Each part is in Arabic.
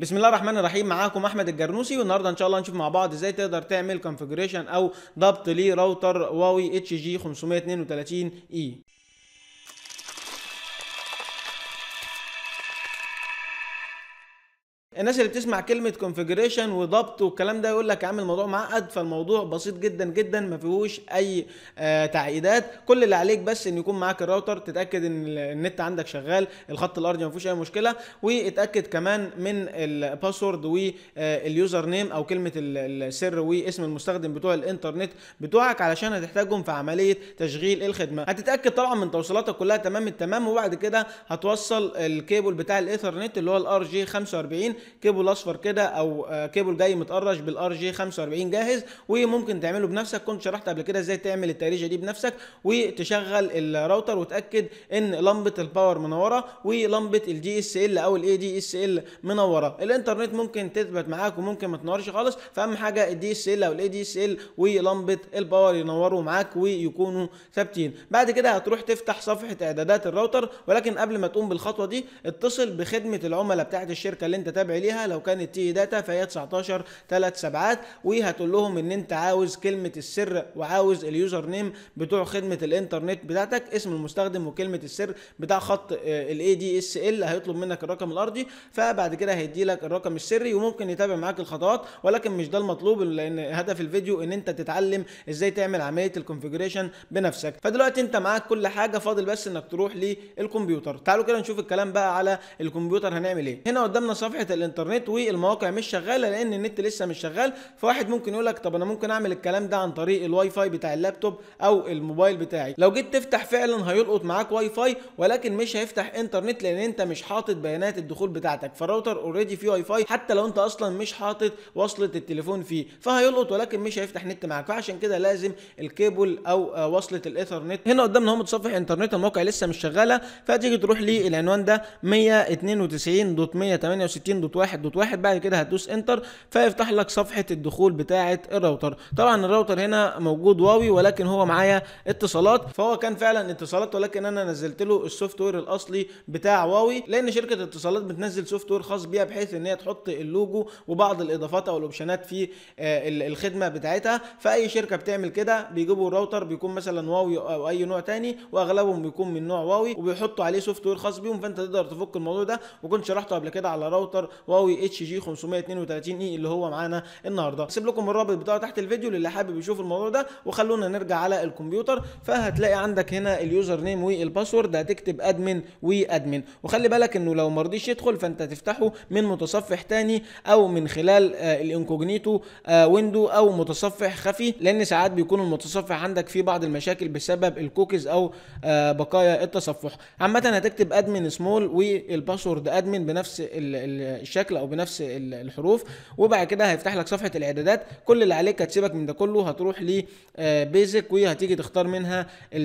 بسم الله الرحمن الرحيم معاكم احمد الجرنوسي والنهارده ان شاء الله هنشوف مع بعض ازاي تقدر تعمل كونفيجريشن او ضبط لراوتر واوي اتش جي 532 اي الناس اللي بتسمع كلمه كونفجريشن وضبط والكلام ده يقول لك يا عم الموضوع معقد فالموضوع بسيط جدا جدا ما فيهوش اي آه، تعقيدات كل اللي عليك بس ان يكون معاك الراوتر تتاكد ان النت عندك شغال الخط الارضي ما فيهوش اي مشكله واتاكد كمان من الباسورد واليوزر نيم او كلمه السر واسم المستخدم بتوع الانترنت بتوعك علشان هتحتاجهم في عمليه تشغيل الخدمه هتتاكد طبعا من توصيلاتك كلها تمام التمام وبعد كده هتوصل الكيبل بتاع الايثرنت اللي هو الـ RJ 45 كيبل اصفر كده او آه، كيبل جاي متقرش بالار جي 45 جاهز وممكن تعمله بنفسك كنت شرحت قبل كده ازاي تعمل التقريشه دي بنفسك وتشغل الراوتر وتاكد ان لمبه الباور منوره ولمبه الدي اس ال او الاي دي اس ال منوره الانترنت ممكن تثبت معاك وممكن ما تنورش خالص فاهم حاجه الدي اس ال او الاي دي اس ال ولمبه الباور ينوروا معاك ويكونوا ثابتين بعد كده هتروح تفتح صفحه اعدادات الراوتر ولكن قبل ما تقوم بالخطوه دي اتصل بخدمه العملاء بتاعه الشركه اللي انت تابع ليها لو كانت تي داتا فهي 19 ثلاث سبعات وهتقول لهم ان انت عاوز كلمه السر وعاوز اليوزر نيم بتوع خدمه الانترنت بتاعتك اسم المستخدم وكلمه السر بتاع خط الاي آه، دي اس ال هيطلب منك الرقم الارضي فبعد كده هيدي لك الرقم السري وممكن يتابع معاك الخطوات ولكن مش ده المطلوب لان هدف الفيديو ان انت تتعلم ازاي تعمل عمليه الكونفيجريشن بنفسك فدلوقتي انت معاك كل حاجه فاضل بس انك تروح للكمبيوتر تعالوا كده نشوف الكلام بقى على الكمبيوتر هنعمل ايه هنا قدامنا صفحه الانترنت والمواقع مش شغاله لان النت لسه مش شغال فواحد ممكن يقول لك طب انا ممكن اعمل الكلام ده عن طريق الواي فاي بتاع اللابتوب او الموبايل بتاعي لو جيت تفتح فعلا هيلقط معاك واي فاي ولكن مش هيفتح انترنت لان انت مش حاطط بيانات الدخول بتاعتك فالراوتر اوريدي فيه واي فاي حتى لو انت اصلا مش حاطط وصله التليفون فيه فهيلقط ولكن مش هيفتح نت معاك فعشان كده لازم الكيبل او وصله الايثرنت هنا قدامنا اهو متصفح انترنت الموقع لسه مش شغاله فتيجي تروح للعنوان ده 192.168.1 دوت واحد دوت واحد بعد كده هتدوس انتر فيفتح لك صفحه الدخول بتاعه الراوتر طبعا الراوتر هنا موجود واوي ولكن هو معايا اتصالات فهو كان فعلا اتصالات ولكن انا نزلت له السوفت وير الاصلي بتاع واوي لان شركه اتصالات بتنزل سوفت وير خاص بيها بحيث ان هي تحط اللوجو وبعض الاضافات او الاوبشنات في آه، الخدمه بتاعتها فاي شركه بتعمل كده بيجيبوا الراوتر بيكون مثلا واوي او اي نوع تاني واغلبهم بيكون من نوع واوي وبيحطوا عليه سوفت وير خاص بيهم فانت تقدر تفك الموضوع ده وكنت شرحته قبل كده على راوتر واوي اتش جي 532 اي اللي هو معانا النهارده هسيب لكم الرابط بتاعه تحت الفيديو للي حابب يشوف الموضوع ده وخلونا نرجع على الكمبيوتر فهتلاقي عندك هنا اليوزر نيم والباسورد هتكتب ادمن وادمن وخلي بالك انه لو ما رضيش يدخل فانت تفتحه من متصفح تاني او من خلال آه الانكوجنيتو آه ويندو او متصفح خفي لان ساعات بيكون المتصفح عندك فيه بعض المشاكل بسبب الكوكيز او آه بقايا التصفح عامه هتكتب ادمن سمول والباسورد ادمن بنفس الشكل الشكل او بنفس الحروف وبعد كده هيفتح لك صفحه الاعدادات كل اللي عليك هتسيبك من ده كله هتروح ل بيزك آه، وهتيجي تختار منها ال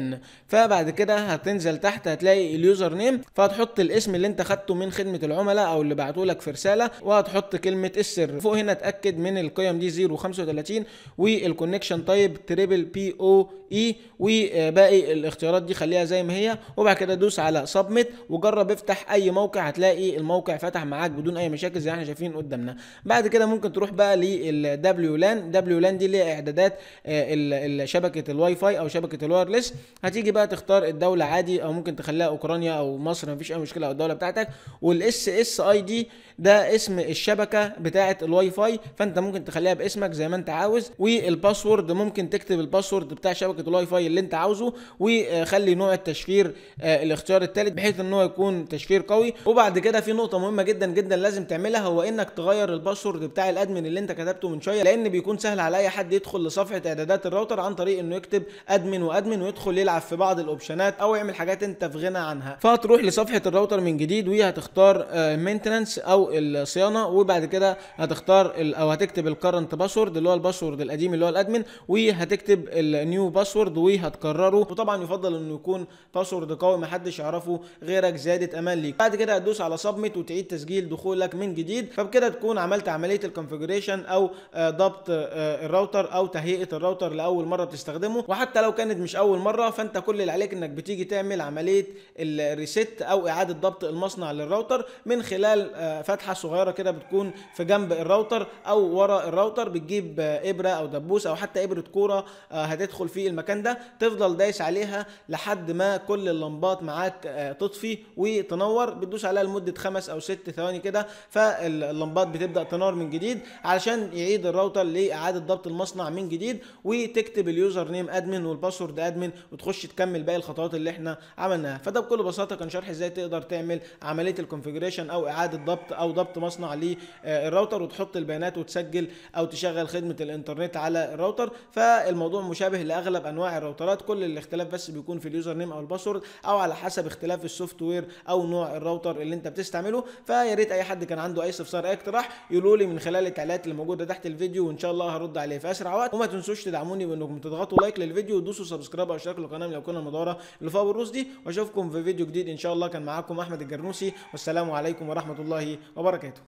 N فبعد كده هتنزل تحت هتلاقي اليوزر نيم فهتحط الاسم اللي انت خدته من خدمه العملاء او اللي بعته لك في رساله وهتحط كلمه السر فوق هنا اتاكد من القيم دي 0 35 والكونكشن تايب تريبل بي او اي وباقي الاختيارات دي خليها زي ما هي وبعد كده دوس على سبميت وجرب افتح اي موقع هتلاقي الموقع فتح معاك بدون اي مشاكل زي ما احنا شايفين قدامنا بعد كده ممكن تروح بقى للدبليو لان دبليو لان دي اللي هي اعدادات آه، شبكه الواي فاي او شبكه الوايرلس هتيجي بقى تختار الدوله عادي او ممكن تخليها اوكرانيا او مصر مفيش اي مشكله او الدوله بتاعتك والاس اس اي دي ده اسم الشبكه بتاعه الواي فاي فانت ممكن تخليها باسمك زي ما انت عاوز والباسورد ممكن تكتب الباسورد بتاع شبكه الواي فاي اللي انت عاوزه وخلي نوع التشفير آه، الاختيار الثالث بحيث ان هو يكون تشفير قوي وبعد كده في نقطه مهمه جدا جدا لازم تعملها هو انك تغير الباسورد بتاع الادمن اللي انت كتبته من شويه لان بيكون سهل على اي حد يدخل لصفحه اعدادات الراوتر عن طريق انه يكتب ادمن وادمن ويدخل يلعب في بعض الاوبشنات او يعمل حاجات انت في غنى عنها فهتروح لصفحه الراوتر من جديد وهتختار مينتننس آه، او الصيانه وبعد كده هتختار او هتكتب الكرنت باسورد اللي هو الباسورد القديم اللي هو الادمن وهتكتب النيو باسورد وهتكرره وطبعا يفضل انه يكون باسورد قوي محدش يعرفه غيرك زياده امان ليك بعد كده هتدوس على سبميت وتعيد تسجيل دخولك من جديد فبكده تكون عملت عمليه الكونفجريشن او آه، ضبط آه، الراوتر او تهيئه الراوتر لاول مره بتستخدمه وحتى لو كانت مش اول مره فانت كل اللي عليك انك بتيجي تعمل عمليه الريست او اعاده ضبط المصنع للراوتر من خلال آه، فتحه صغيره كده بتكون في جنب الراوتر او ورا الراوتر بتجيب ابره او دبوس او حتى ابره كوره هتدخل في المكان ده تفضل دايس عليها لحد ما كل اللمبات معاك تطفي وتنور بتدوس عليها لمده خمس او او ست ثواني كده فاللمبات بتبدا تنار من جديد علشان يعيد الراوتر لاعاده ضبط المصنع من جديد وتكتب اليوزر نيم ادمن والباسورد ادمن وتخش تكمل باقي الخطوات اللي احنا عملناها فده بكل بساطه كان شرح ازاي تقدر تعمل عمليه الكونفيجريشن او اعاده ضبط او ضبط مصنع للراوتر وتحط البيانات وتسجل او تشغل خدمه الانترنت على الراوتر فالموضوع مشابه لاغلب انواع الراوترات كل الاختلاف بس بيكون في اليوزر نيم او الباسورد او على حسب اختلاف السوفت وير او نوع الراوتر اللي انت بتستعمله فيا ريت اي حد كان عنده اي استفسار اي اقتراح يقولوا لي من خلال التعليقات اللي موجوده تحت الفيديو وان شاء الله هرد عليه في اسرع وقت وما تنسوش تدعموني بانكم تضغطوا لايك للفيديو وتدوسوا سبسكرايب او اشتركوا للقناه لو كنا المدوره اللي فوق الروس دي واشوفكم في فيديو جديد ان شاء الله كان معاكم احمد الجرنوسي والسلام عليكم ورحمه الله وبركاته